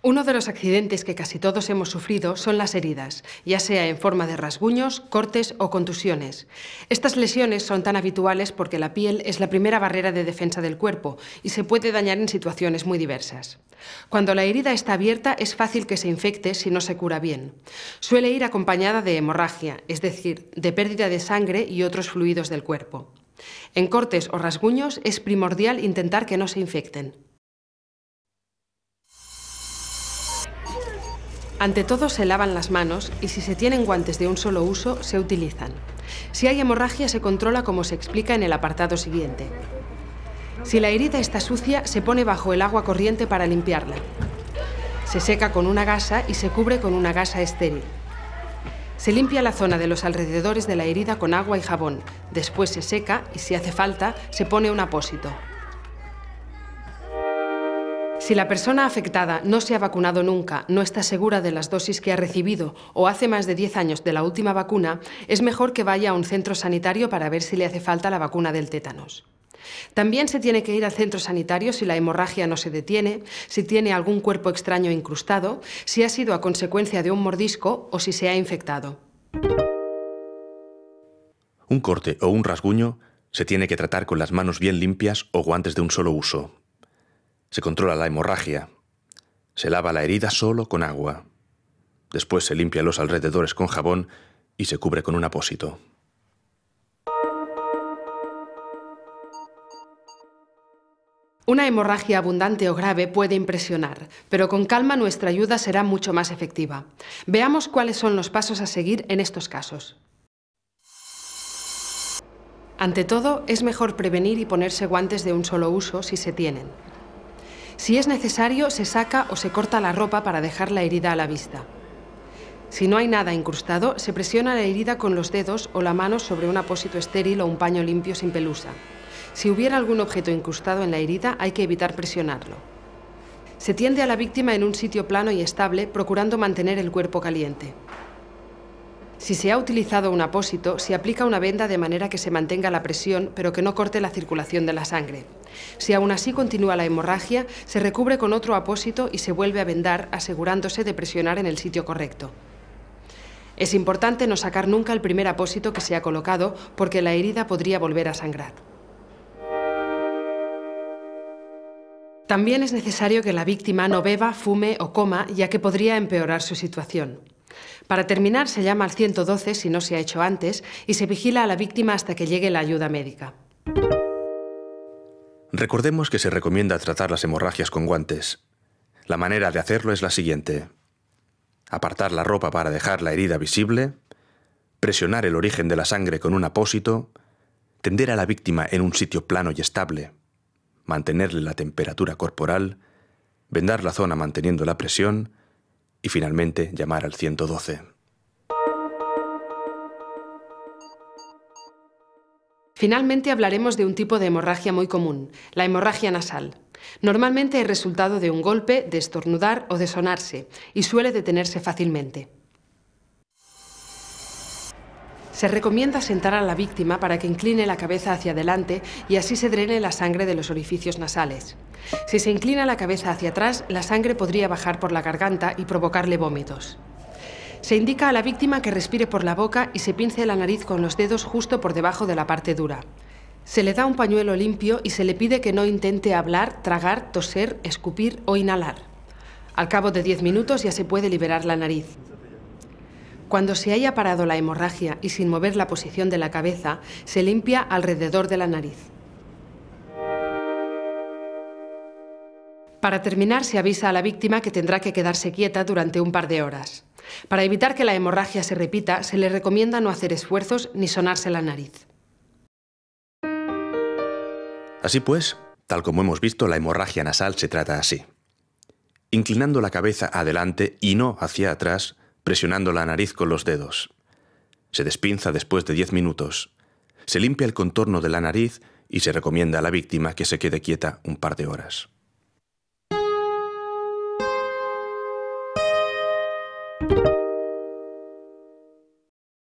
Uno de los accidentes que casi todos hemos sufrido son las heridas, ya sea en forma de rasguños, cortes o contusiones. Estas lesiones son tan habituales porque la piel es la primera barrera de defensa del cuerpo y se puede dañar en situaciones muy diversas. Cuando la herida está abierta es fácil que se infecte si no se cura bien. Suele ir acompañada de hemorragia, es decir, de pérdida de sangre y otros fluidos del cuerpo. En cortes o rasguños es primordial intentar que no se infecten. Ante todo se lavan las manos y si se tienen guantes de un solo uso, se utilizan. Si hay hemorragia, se controla como se explica en el apartado siguiente. Si la herida está sucia, se pone bajo el agua corriente para limpiarla. Se seca con una gasa y se cubre con una gasa estéril. Se limpia la zona de los alrededores de la herida con agua y jabón. Después se seca y, si hace falta, se pone un apósito. Si la persona afectada no se ha vacunado nunca, no está segura de las dosis que ha recibido o hace más de 10 años de la última vacuna, es mejor que vaya a un centro sanitario para ver si le hace falta la vacuna del tétanos. También se tiene que ir al centro sanitario si la hemorragia no se detiene, si tiene algún cuerpo extraño incrustado, si ha sido a consecuencia de un mordisco o si se ha infectado. Un corte o un rasguño se tiene que tratar con las manos bien limpias o guantes de un solo uso, se controla la hemorragia. Se lava la herida solo con agua. Después se limpia los alrededores con jabón y se cubre con un apósito. Una hemorragia abundante o grave puede impresionar, pero con calma nuestra ayuda será mucho más efectiva. Veamos cuáles son los pasos a seguir en estos casos. Ante todo, es mejor prevenir y ponerse guantes de un solo uso si se tienen. Si es necesario, se saca o se corta la ropa para dejar la herida a la vista. Si no hay nada incrustado, se presiona la herida con los dedos o la mano sobre un apósito estéril o un paño limpio sin pelusa. Si hubiera algún objeto incrustado en la herida, hay que evitar presionarlo. Se tiende a la víctima en un sitio plano y estable, procurando mantener el cuerpo caliente. Si se ha utilizado un apósito, se aplica una venda de manera que se mantenga la presión, pero que no corte la circulación de la sangre. Si aún así continúa la hemorragia, se recubre con otro apósito y se vuelve a vendar, asegurándose de presionar en el sitio correcto. Es importante no sacar nunca el primer apósito que se ha colocado, porque la herida podría volver a sangrar. También es necesario que la víctima no beba, fume o coma, ya que podría empeorar su situación. Para terminar, se llama al 112 si no se ha hecho antes y se vigila a la víctima hasta que llegue la ayuda médica. Recordemos que se recomienda tratar las hemorragias con guantes. La manera de hacerlo es la siguiente. Apartar la ropa para dejar la herida visible, presionar el origen de la sangre con un apósito, tender a la víctima en un sitio plano y estable, mantenerle la temperatura corporal, vendar la zona manteniendo la presión, y finalmente llamar al 112. Finalmente hablaremos de un tipo de hemorragia muy común, la hemorragia nasal. Normalmente es resultado de un golpe, de estornudar o de sonarse y suele detenerse fácilmente. Se recomienda sentar a la víctima para que incline la cabeza hacia adelante y así se drene la sangre de los orificios nasales. Si se inclina la cabeza hacia atrás, la sangre podría bajar por la garganta y provocarle vómitos. Se indica a la víctima que respire por la boca y se pince la nariz con los dedos justo por debajo de la parte dura. Se le da un pañuelo limpio y se le pide que no intente hablar, tragar, toser, escupir o inhalar. Al cabo de 10 minutos ya se puede liberar la nariz. Cuando se haya parado la hemorragia y sin mover la posición de la cabeza, se limpia alrededor de la nariz. Para terminar, se avisa a la víctima que tendrá que quedarse quieta durante un par de horas. Para evitar que la hemorragia se repita, se le recomienda no hacer esfuerzos ni sonarse la nariz. Así pues, tal como hemos visto, la hemorragia nasal se trata así. Inclinando la cabeza adelante y no hacia atrás, presionando la nariz con los dedos. Se despinza después de 10 minutos. Se limpia el contorno de la nariz y se recomienda a la víctima que se quede quieta un par de horas.